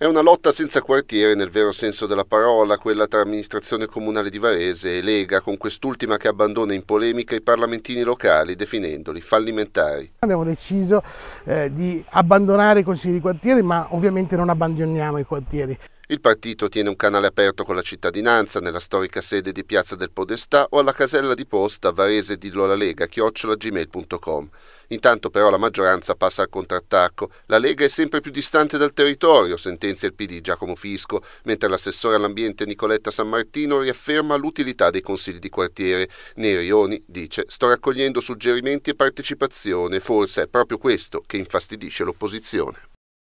È una lotta senza quartiere nel vero senso della parola, quella tra amministrazione comunale di Varese e Lega, con quest'ultima che abbandona in polemica i parlamentini locali, definendoli fallimentari. Abbiamo deciso eh, di abbandonare i consigli di quartiere, ma ovviamente non abbandoniamo i quartieri. Il partito tiene un canale aperto con la cittadinanza nella storica sede di Piazza del Podestà o alla casella di posta varese di Lola chiocciolagmail.com. Intanto però la maggioranza passa al contrattacco. La Lega è sempre più distante dal territorio, sentenzia il PD Giacomo Fisco, mentre l'assessore all'ambiente Nicoletta San Martino riafferma l'utilità dei consigli di quartiere. Nerioni dice sto raccogliendo suggerimenti e partecipazione, forse è proprio questo che infastidisce l'opposizione.